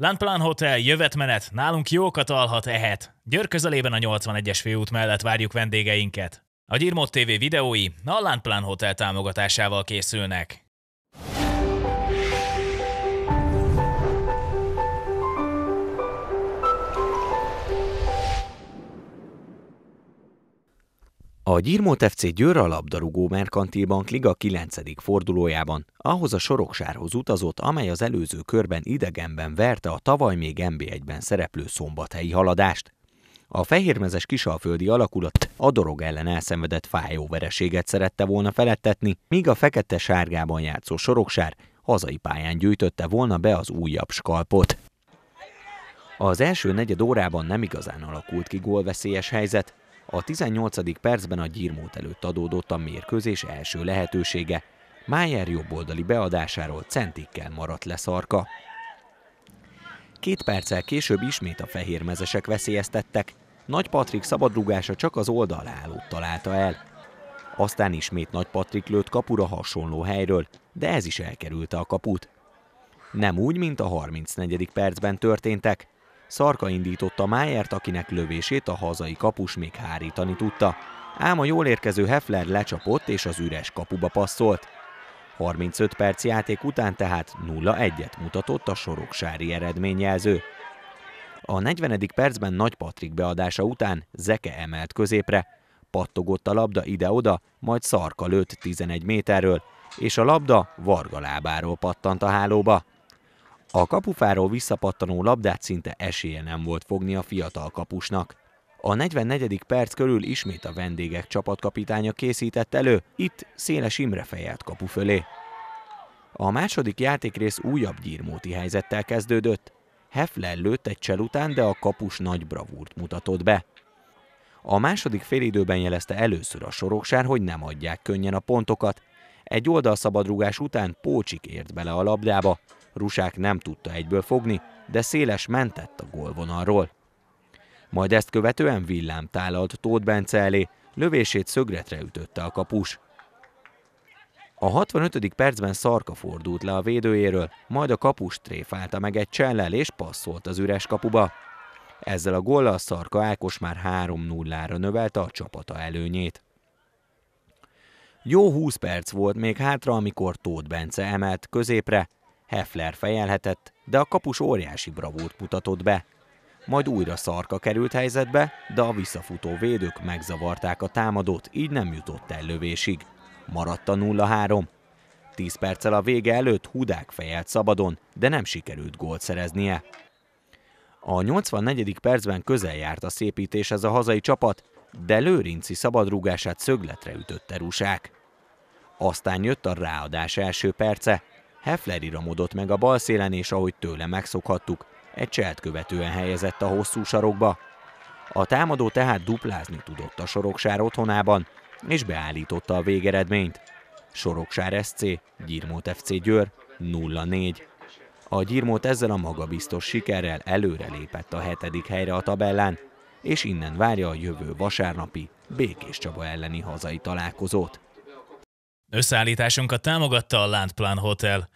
Landplan Hotel, jövetmenet, nálunk jókat alhat ehet. Győr közelében a 81-es főút mellett várjuk vendégeinket. A Gyirmot TV videói a Landplan Hotel támogatásával készülnek. A Gyirmót FC Győr a labdarúgó Bank Liga 9. fordulójában ahhoz a Soroksárhoz utazott, amely az előző körben idegenben verte a tavaly még NB1-ben szereplő szombathelyi haladást. A fehérmezes kisalföldi alakulat a dorog ellen elszenvedett fájó vereséget szerette volna felettetni, míg a fekete-sárgában játszó Soroksár hazai pályán gyűjtötte volna be az újabb skalpot. Az első negyed órában nem igazán alakult ki gólveszélyes helyzet, a 18. percben a gyírmót előtt adódott a mérkőzés első lehetősége. Májer jobboldali beadásáról centikkel maradt le szarka. Két perccel később ismét a fehérmezesek veszélyeztettek. Nagy Patrik szabadrugása csak az oldalhálót találta el. Aztán ismét Nagy Patrik lőtt kapura hasonló helyről, de ez is elkerülte a kaput. Nem úgy, mint a 34. percben történtek. Szarka indította Májert, akinek lövését a hazai kapus még hárítani tudta. Ám a jól érkező Heffler lecsapott és az üres kapuba passzolt. 35 perc játék után tehát 0-1-et mutatott a soroksári eredményjelző. A 40. percben Nagy Patrik beadása után Zeke emelt középre, pattogott a labda ide-oda, majd Szarka lőtt 11 méterről, és a labda Varga lábáról pattant a hálóba. A kapufáról visszapattanó labdát szinte esélye nem volt fogni a fiatal kapusnak. A 44. perc körül ismét a vendégek csapatkapitánya készített elő, itt Széles Imre fejelt kapu fölé. A második játékrész újabb gyírmóti helyzettel kezdődött. Heffler lőtt egy csel után, de a kapus nagy bravúrt mutatott be. A második félidőben jelezte először a soroksár, hogy nem adják könnyen a pontokat. Egy oldalszabadrugás után Pócsik ért bele a labdába, Rusák nem tudta egyből fogni, de széles mentett a gólvonalról. Majd ezt követően villám tálalt Tóth Bence elé, lövését szögretre ütötte a kapus. A 65. percben Szarka fordult le a védőjéről, majd a kapus tréfálta meg egy csellel és passzolt az üres kapuba. Ezzel a góllal Szarka Ákos már 3-0-ra növelte a csapata előnyét. Jó 20 perc volt még hátra, amikor Tóth Bence emelt középre, Heffler fejelhetett, de a kapus óriási bravúrt mutatott be. Majd újra szarka került helyzetbe, de a visszafutó védők megzavarták a támadót, így nem jutott el lövésig. Maradt a 0-3. Tíz perccel a vége előtt Hudák fejelt szabadon, de nem sikerült gólt szereznie. A 84. percben közel járt a ez a hazai csapat, de Lőrinci szabadrúgását szögletre ütötte rusák. Aztán jött a ráadás első perce, Heffler iramodott meg a bal szélen, és ahogy tőle megszokhattuk, egy cselt követően helyezett a hosszú sarokba. A támadó tehát duplázni tudott a soroksár otthonában, és beállította a végeredményt. Soroksár SC, Gyirmót FC Győr 0-4. A Gyirmót ezzel a magabiztos sikerrel előrelépett a hetedik helyre a tabellán, és innen várja a jövő vasárnapi Békés Csaba elleni hazai találkozót. Összeállításunkat támogatta a Landplan Hotel.